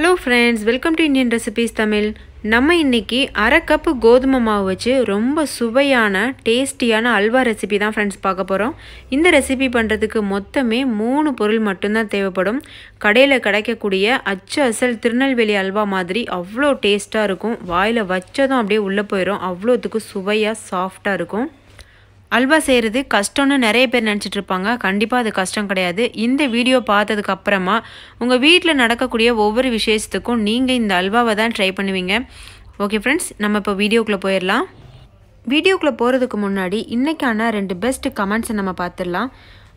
hello friends welcome to Indian recipes Tamil நம்ம இன்றைக்கி அரை கப்பு கோதுமை மாவு வச்சு ரொம்ப சுவையான டேஸ்டியான அல்வா ரெசிபி தான் ஃப்ரெண்ட்ஸ் பார்க்க போகிறோம் இந்த ரெசிபி பண்ணுறதுக்கு மொத்தமே மூணு பொருள் மட்டும்தான் தேவைப்படும் கடையில் கிடைக்கக்கூடிய அச்சு அசல் திருநெல்வேலி அல்வா மாதிரி அவ்வளோ டேஸ்ட்டாக இருக்கும் வாயில் வச்சதும் அப்படியே உள்ளே போயிடும் அவ்வளோத்துக்கு சுவையாக சாஃப்டாக இருக்கும் அல்வா செய்கிறது கஷ்டம்னு நிறைய பேர் நினச்சிட்டு இருப்பாங்க கண்டிப்பாக அது கஷ்டம் கிடையாது இந்த வீடியோ பார்த்ததுக்கு அப்புறமா உங்கள் வீட்டில் நடக்கக்கூடிய ஒவ்வொரு விசேஷத்துக்கும் நீங்கள் இந்த அல்வாவை தான் ட்ரை பண்ணுவீங்க ஓகே ஃப்ரெண்ட்ஸ் நம்ம இப்போ வீடியோக்குள்ளே போயிடலாம் வீடியோக்குள்ளே போகிறதுக்கு முன்னாடி இன்றைக்கான ரெண்டு பெஸ்ட் கமெண்ட்ஸை நம்ம பார்த்துடலாம்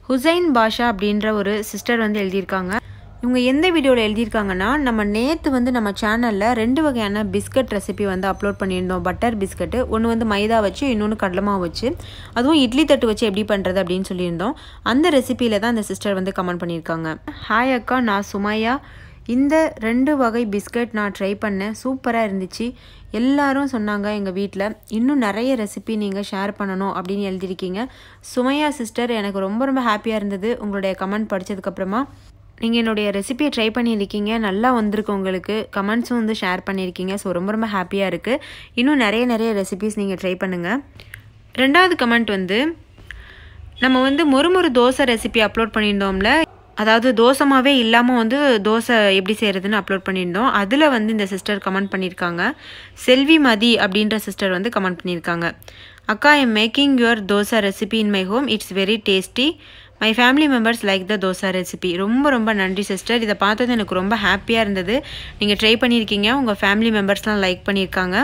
ஹுசைன் பாஷா அப்படின்ற ஒரு சிஸ்டர் வந்து எழுதியிருக்காங்க இவங்க எந்த வீடியோவில் எழுதியிருக்காங்கன்னா நம்ம நேற்று வந்து நம்ம சேனலில் ரெண்டு வகையான பிஸ்கட் ரெசிபி வந்து அப்லோட் பண்ணியிருந்தோம் பட்டர் பிஸ்கட்டு ஒன்று வந்து மைதா வச்சு இன்னொன்று கடலமாக வச்சு அதுவும் இட்லி தட்டு வச்சு எப்படி பண்ணுறது அப்படின்னு சொல்லியிருந்தோம் அந்த ரெசிபியில் தான் அந்த சிஸ்டர் வந்து கமெண்ட் பண்ணியிருக்காங்க ஹாய் அக்கா நான் சுமையா இந்த ரெண்டு வகை பிஸ்கட் நான் ட்ரை பண்ணேன் சூப்பராக இருந்துச்சு எல்லாரும் சொன்னாங்க எங்கள் வீட்டில் இன்னும் நிறைய ரெசிபி நீங்கள் ஷேர் பண்ணணும் அப்படின்னு எழுதியிருக்கீங்க சுமையா சிஸ்டர் எனக்கு ரொம்ப ரொம்ப ஹாப்பியாக இருந்தது உங்களுடைய கமெண்ட் படித்ததுக்கப்புறமா நீங்கள் என்னுடைய ரெசிபியை ட்ரை பண்ணியிருக்கீங்க நல்லா வந்திருக்கு உங்களுக்கு கமெண்ட்ஸும் வந்து ஷேர் பண்ணியிருக்கீங்க ஸோ ரொம்ப ரொம்ப ஹாப்பியாக இருக்குது இன்னும் நிறைய நிறைய ரெசிபிஸ் நீங்கள் ட்ரை பண்ணுங்கள் ரெண்டாவது கமெண்ட் வந்து நம்ம வந்து மொறுமொறு தோசை ரெசிபி அப்லோட் பண்ணியிருந்தோம்ல அதாவது தோசமாகவே இல்லாமல் வந்து தோசை எப்படி செய்கிறதுன்னு அப்லோட் பண்ணியிருந்தோம் அதில் வந்து இந்த சிஸ்டர் கமெண்ட் பண்ணியிருக்காங்க செல்வி மதி அப்படின்ற சிஸ்டர் வந்து கமெண்ட் பண்ணியிருக்காங்க அக்கா am making your dosa recipe in my home it's very tasty my family members like the dosa recipe ரொம்ப ரொம்ப நன்றி சிஸ்டர் இதை பார்த்தது எனக்கு ரொம்ப ஹாப்பியாக இருந்தது நீங்கள் ட்ரை பண்ணியிருக்கீங்க உங்கள் ஃபேமிலி மெம்பர்ஸ்லாம் லைக் பண்ணியிருக்காங்க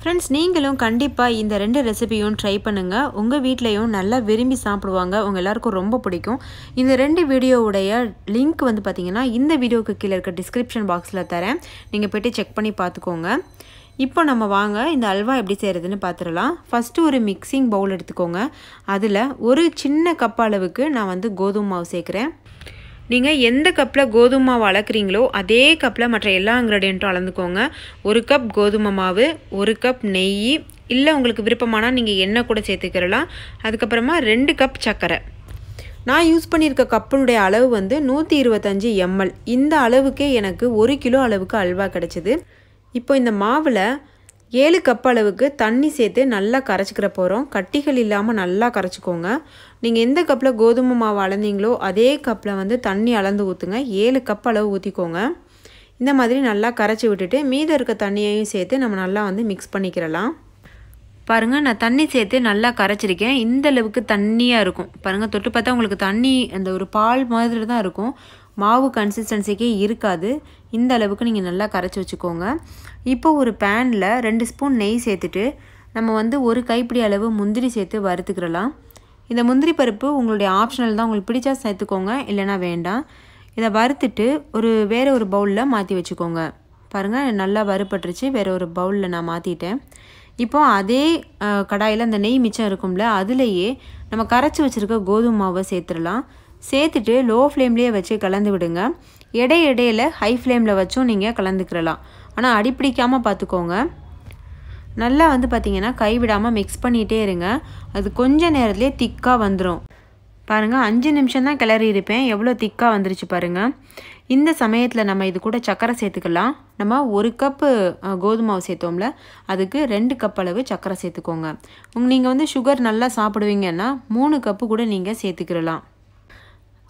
ஃப்ரெண்ட்ஸ் நீங்களும் கண்டிப்பாக இந்த ரெண்டு ரெசிபியும் ட்ரை பண்ணுங்கள் உங்கள் வீட்லேயும் நல்லா விரும்பி சாப்பிடுவாங்க உங்கள் எல்லாருக்கும் ரொம்ப பிடிக்கும் இந்த ரெண்டு வீடியோவுடைய லிங்க் வந்து பார்த்திங்கன்னா இந்த வீடியோவுக்கு கீழே இருக்க டிஸ்கிரிப்ஷன் பாக்ஸில் தரேன் நீங்கள் போய்ட்டு செக் பண்ணி பார்த்துக்கோங்க இப்போ நம்ம வாங்க இந்த அல்வா எப்படி செய்கிறதுன்னு பார்த்துடலாம் ஃபஸ்ட்டு ஒரு மிக்சிங் பவுல் எடுத்துக்கோங்க அதில் ஒரு சின்ன கப் அளவுக்கு நான் வந்து கோதுமை மாவு சேர்க்குறேன் நீங்கள் எந்த கப்பில் கோதுமை மாவு அளக்குறீங்களோ அதே கப்பில் மற்ற எல்லா இன்க்ரீடியண்ட்டும் அளந்துக்கோங்க ஒரு கப் கோதுமை மாவு ஒரு கப் நெய் இல்லை உங்களுக்கு விருப்பமானால் நீங்கள் எண்ணெய் கூட சேர்த்துக்கிறலாம் அதுக்கப்புறமா ரெண்டு கப் சர்க்கரை நான் யூஸ் பண்ணியிருக்க கப்பினுடைய அளவு வந்து நூற்றி இருபத்தஞ்சி எம்எல் இந்த அளவுக்கே எனக்கு ஒரு கிலோ அளவுக்கு அல்வா கிடச்சிது இப்போ இந்த மாவில் ஏழு கப் அளவுக்கு தண்ணி சேர்த்து நல்லா கரைச்சிக்கிற போகிறோம் கட்டிகள் இல்லாமல் நல்லா கரைச்சிக்கோங்க நீங்கள் எந்த கப்பில் கோதுமை மாவு அளந்தீங்களோ அதே கப்பில் வந்து தண்ணி அளந்து ஊற்றுங்க ஏழு கப் அளவு ஊற்றிக்கோங்க இந்த மாதிரி நல்லா கரைச்சி விட்டுட்டு மீதம் இருக்க தண்ணியையும் சேர்த்து நம்ம நல்லா வந்து மிக்ஸ் பண்ணிக்கிறலாம் பாருங்கள் நான் தண்ணி சேர்த்து நல்லா கரைச்சிருக்கேன் இந்த அளவுக்கு தண்ணியாக இருக்கும் பாருங்கள் தொட்டு பார்த்தா உங்களுக்கு தண்ணி அந்த ஒரு பால் மாதிரி தான் இருக்கும் மாவு கன்சிஸ்டன்சிக்கே இருக்காது இந்த அளவுக்கு நீங்கள் நல்லா கரைச்சி வச்சுக்கோங்க இப்போ ஒரு பேனில் ரெண்டு ஸ்பூன் நெய் சேர்த்துட்டு நம்ம வந்து ஒரு கைப்பிடி அளவு முந்திரி சேர்த்து வறுத்துக்கிறலாம் இந்த முந்திரி பருப்பு உங்களுடைய ஆப்ஷனல் தான் உங்களுக்கு பிடிச்சா சேர்த்துக்கோங்க இல்லைனா வேண்டாம் இதை வறுத்துட்டு ஒரு வேறு ஒரு பவுலில் மாற்றி வச்சுக்கோங்க பாருங்கள் நல்லா வறுப்பட்டுருச்சு வேறு ஒரு பவுலில் நான் மாற்றிட்டேன் இப்போ அதே கடாயில் அந்த நெய் மிச்சம் இருக்கும்ல அதுலேயே நம்ம கரைச்சி வச்சுருக்க கோதுமை மாவை சேர்த்துடலாம் சேர்த்துட்டு லோ ஃப்ளேம்லேயே வச்சு கலந்து விடுங்க இடை இடையில் ஹை ஃப்ளேமில் வச்சும் நீங்கள் கலந்துக்கிறலாம் ஆனால் அடிப்பிடிக்காமல் பார்த்துக்கோங்க நல்லா வந்து பார்த்திங்கன்னா கைவிடாமல் மிக்ஸ் பண்ணிகிட்டே இருங்க அது கொஞ்ச நேரத்துலேயே திக்காக வந்துடும் பாருங்கள் அஞ்சு நிமிஷம் தான் கிளறி இருப்பேன் எவ்வளோ திக்காக வந்துருச்சு பாருங்கள் இந்த சமயத்தில் நம்ம இது கூட சக்கரை சேர்த்துக்கலாம் நம்ம ஒரு கப்பு கோதுமாவு சேர்த்தோம்ல அதுக்கு ரெண்டு கப் அளவு சக்கரை சேர்த்துக்கோங்க உங்க நீங்கள் வந்து சுகர் நல்லா சாப்பிடுவீங்கன்னா மூணு கப்பு கூட நீங்கள் சேர்த்துக்கிடலாம்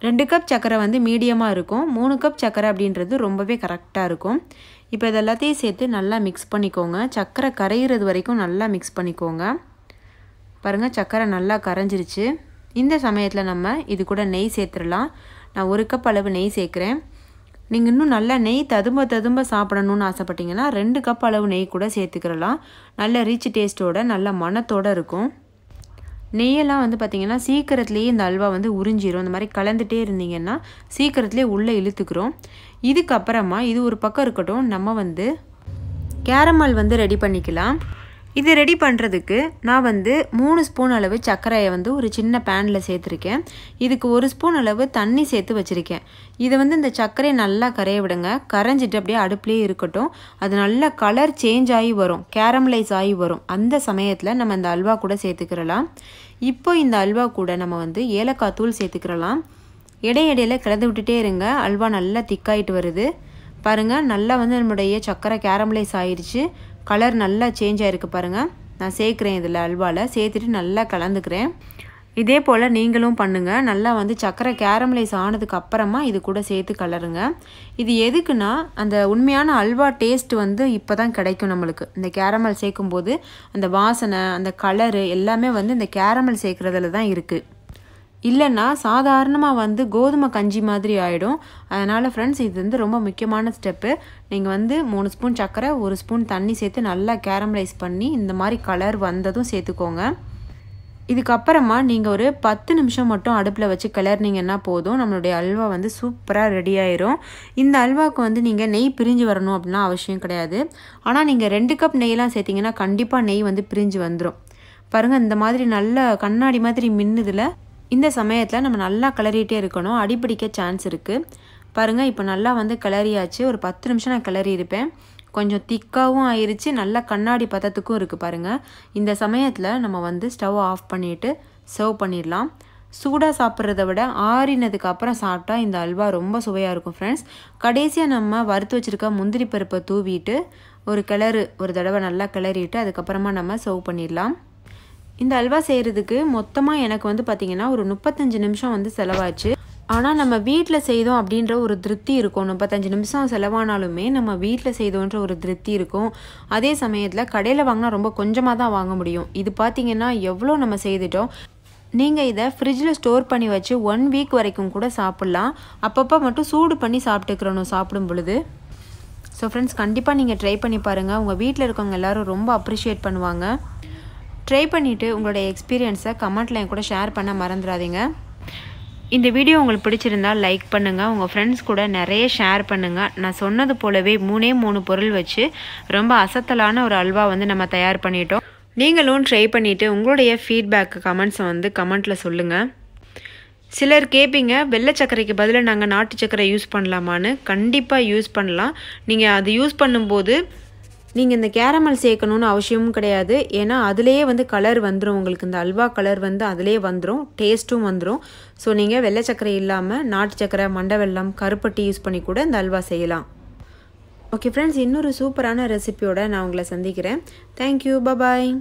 ரெண்டு கப் சக்கரை வந்து மீடியமாக இருக்கும் மூணு கப் சக்கரை அப்படின்றது ரொம்பவே கரெக்டாக இருக்கும் இப்போ இது எல்லாத்தையும் சேர்த்து நல்லா மிக்ஸ் பண்ணிக்கோங்க சக்கரை கரைகிறது வரைக்கும் நல்லா மிக்ஸ் பண்ணிக்கோங்க பாருங்கள் சக்கரை நல்லா கரைஞ்சிருச்சு இந்த சமயத்தில் நம்ம இது கூட நெய் சேர்த்துடலாம் நான் ஒரு கப் அளவு நெய் சேர்க்குறேன் நீங்கள் இன்னும் நல்லா நெய் ததும்ப ததும்ப சாப்பிடணுன்னு ஆசைப்பட்டீங்கன்னா ரெண்டு கப் அளவு நெய் கூட சேர்த்துக்கிறலாம் நல்ல ரிச் டேஸ்ட்டோட நல்ல மனத்தோடு இருக்கும் நெய்யெல்லாம் வந்து பார்த்திங்கன்னா சீக்கிரத்துலேயே இந்த அல்வா வந்து உறிஞ்சிரும் இந்த மாதிரி கலந்துகிட்டே இருந்தீங்கன்னா சீக்கிரத்துலேயே உள்ளே இழுத்துக்கிறோம் இதுக்கப்புறமா இது ஒரு பக்கம் இருக்கட்டும் நம்ம வந்து கேரமால் வந்து ரெடி பண்ணிக்கலாம் இது ரெடி பண்ணுறதுக்கு நான் வந்து மூணு ஸ்பூன் அளவு சர்க்கரையை வந்து ஒரு சின்ன பேனில் சேர்த்துருக்கேன் இதுக்கு ஒரு ஸ்பூன் அளவு தண்ணி சேர்த்து வச்சுருக்கேன் இதை வந்து இந்த சர்க்கரையை நல்லா கரைய விடுங்க கரைஞ்சிட்டு அப்படியே அடுப்புலேயே இருக்கட்டும் அது நல்லா கலர் சேஞ்ச் ஆகி வரும் கேரமலைஸ் ஆகி வரும் அந்த சமயத்தில் நம்ம இந்த அல்வா கூட சேர்த்துக்கிறலாம் இப்போ இந்த அல்வா கூட நம்ம வந்து ஏலக்காய் தூள் சேர்த்துக்கிறலாம் இடையிடையில் கிளந்து விட்டுட்டே இருங்க அல்வா நல்லா திக்காயிட்டு வருது பாருங்கள் நல்லா வந்து நம்முடைய சக்கரை கேரமலைஸ் ஆயிடுச்சு கலர் நல்லா சேஞ்ச் ஆகிருக்கு பாருங்கள் நான் சேர்க்குறேன் இதில் அல்வாவில் சேர்த்துட்டு நல்லா கலந்துக்கிறேன் இதே போல் நீங்களும் பண்ணுங்கள் நல்லா வந்து சக்கரை கேரமலைஸ் ஆனதுக்கு அப்புறமா இது கூட சேர்த்து கலருங்க இது எதுக்குன்னா அந்த உண்மையான அல்வா டேஸ்ட் வந்து இப்போ தான் கிடைக்கும் நம்மளுக்கு இந்த கேரமல் சேர்க்கும்போது அந்த வாசனை அந்த கலரு எல்லாமே வந்து இந்த கேரமல் சேர்க்குறதுல தான் இருக்குது இல்லைன்னா சாதாரணமாக வந்து கோதுமை கஞ்சி மாதிரி ஆகிடும் அதனால் ஃப்ரெண்ட்ஸ் இது வந்து ரொம்ப முக்கியமான ஸ்டெப்பு நீங்கள் வந்து மூணு ஸ்பூன் சக்கரை ஒரு ஸ்பூன் தண்ணி சேர்த்து நல்லா கேரமலைஸ் பண்ணி இந்த மாதிரி கலர் வந்ததும் சேர்த்துக்கோங்க இதுக்கப்புறமா நீங்கள் ஒரு பத்து நிமிஷம் மட்டும் அடுப்பில் வச்சு கிளறினீங்கன்னா போதும் நம்மளுடைய அல்வா வந்து சூப்பராக ரெடி ஆயிரும் இந்த அல்வாவுக்கு வந்து நீங்கள் நெய் பிரிஞ்சு வரணும் அப்படின்னா அவசியம் கிடையாது ஆனால் நீங்கள் ரெண்டு கப் நெய்லாம் சேர்த்திங்கன்னா கண்டிப்பாக நெய் வந்து பிரிஞ்சு வந்துடும் பாருங்கள் இந்த மாதிரி நல்ல கண்ணாடி மாதிரி மின்னுதில் இந்த சமயத்தில் நம்ம நல்லா கிளறிட்டே இருக்கணும் அடிப்பிடிக்க சான்ஸ் இருக்குது பாருங்கள் இப்போ நல்லா வந்து கிளறியாச்சு ஒரு பத்து நிமிஷம் நான் கிளறி இருப்பேன் கொஞ்சம் திக்காகவும் ஆயிடுச்சு நல்லா கண்ணாடி பதத்துக்கும் இருக்குது பாருங்கள் இந்த சமயத்தில் நம்ம வந்து ஸ்டவ் ஆஃப் பண்ணிவிட்டு சர்வ் பண்ணிடலாம் சூடாக சாப்பிட்றத விட ஆறினதுக்கு அப்புறம் சாப்பிட்டா இந்த அல்வா ரொம்ப சுவையாக இருக்கும் ஃப்ரெண்ட்ஸ் கடைசியாக நம்ம வறுத்து வச்சுருக்க முந்திரி பருப்பை தூவிட்டு ஒரு கிளறு ஒரு தடவை நல்லா கிளறிட்டு அதுக்கப்புறமா நம்ம சர்வ் பண்ணிடலாம் இந்த அல்வா செய்கிறதுக்கு மொத்தமாக எனக்கு வந்து பார்த்திங்கன்னா ஒரு முப்பத்தஞ்சு நிமிஷம் வந்து செலவாச்சு ஆனால் நம்ம வீட்டில் செய்தோம் அப்படின்ற ஒரு திருப்தி இருக்கும் முப்பத்தஞ்சு நிமிஷம் செலவானாலுமே நம்ம வீட்டில் செய்தோன்ற ஒரு திருப்தி இருக்கும் அதே சமயத்தில் கடையில் வாங்கினா ரொம்ப கொஞ்சமாக தான் வாங்க முடியும் இது பார்த்திங்கன்னா எவ்வளோ நம்ம செய்துட்டோம் நீங்கள் இதை ஃப்ரிட்ஜில் ஸ்டோர் பண்ணி வச்சு ஒன் வீக் வரைக்கும் கூட சாப்பிட்லாம் அப்பப்போ மட்டும் சூடு பண்ணி சாப்பிட்டுக்கிறணும் சாப்பிடும் பொழுது ஸோ ஃப்ரெண்ட்ஸ் கண்டிப்பாக நீங்கள் ட்ரை பண்ணி பாருங்கள் உங்கள் வீட்டில் இருக்கவங்க எல்லோரும் ரொம்ப அப்ரிஷியேட் பண்ணுவாங்க ட்ரை பண்ணிவிட்டு உங்களுடைய எக்ஸ்பீரியன்ஸை கமெண்ட்டில் என் கூட ஷேர் பண்ண மறந்துடாதீங்க இந்த வீடியோ உங்களுக்கு பிடிச்சிருந்தால் லைக் பண்ணுங்கள் உங்கள் ஃப்ரெண்ட்ஸ் கூட நிறைய ஷேர் பண்ணுங்கள் நான் சொன்னது போலவே மூணே மூணு பொருள் வச்சு ரொம்ப அசத்தலான ஒரு அல்வா வந்து நம்ம தயார் பண்ணிட்டோம் நீங்களும் ட்ரை பண்ணிவிட்டு உங்களுடைய ஃபீட்பேக்கு கமெண்ட்ஸை வந்து கமெண்ட்டில் சொல்லுங்கள் சிலர் கேட்பீங்க வெள்ளை சக்கரைக்கு பதிலாக நாங்கள் நாட்டு சக்கரை யூஸ் பண்ணலாமான்னு கண்டிப்பாக யூஸ் பண்ணலாம் நீங்கள் அது யூஸ் பண்ணும்போது நீங்கள் இந்த கேரமல் சேர்க்கணுன்னு அவசியமும் கிடையாது ஏன்னா அதுலேயே வந்து கலர் வந்துடும் உங்களுக்கு இந்த அல்வா கலர் வந்து அதிலே வந்துடும் டேஸ்ட்டும் வந்துடும் ஸோ நீங்கள் வெள்ளை சர்க்கரை இல்லாமல் நாட்டு சர்க்கரை மண்டை வெள்ளம் கருப்பட்டி யூஸ் பண்ணி கூட இந்த அல்வா செய்யலாம் ஓகே ஃப்ரெண்ட்ஸ் இன்னொரு சூப்பரான ரெசிபியோடு நான் உங்களை சந்திக்கிறேன் தேங்க்யூ பபாய்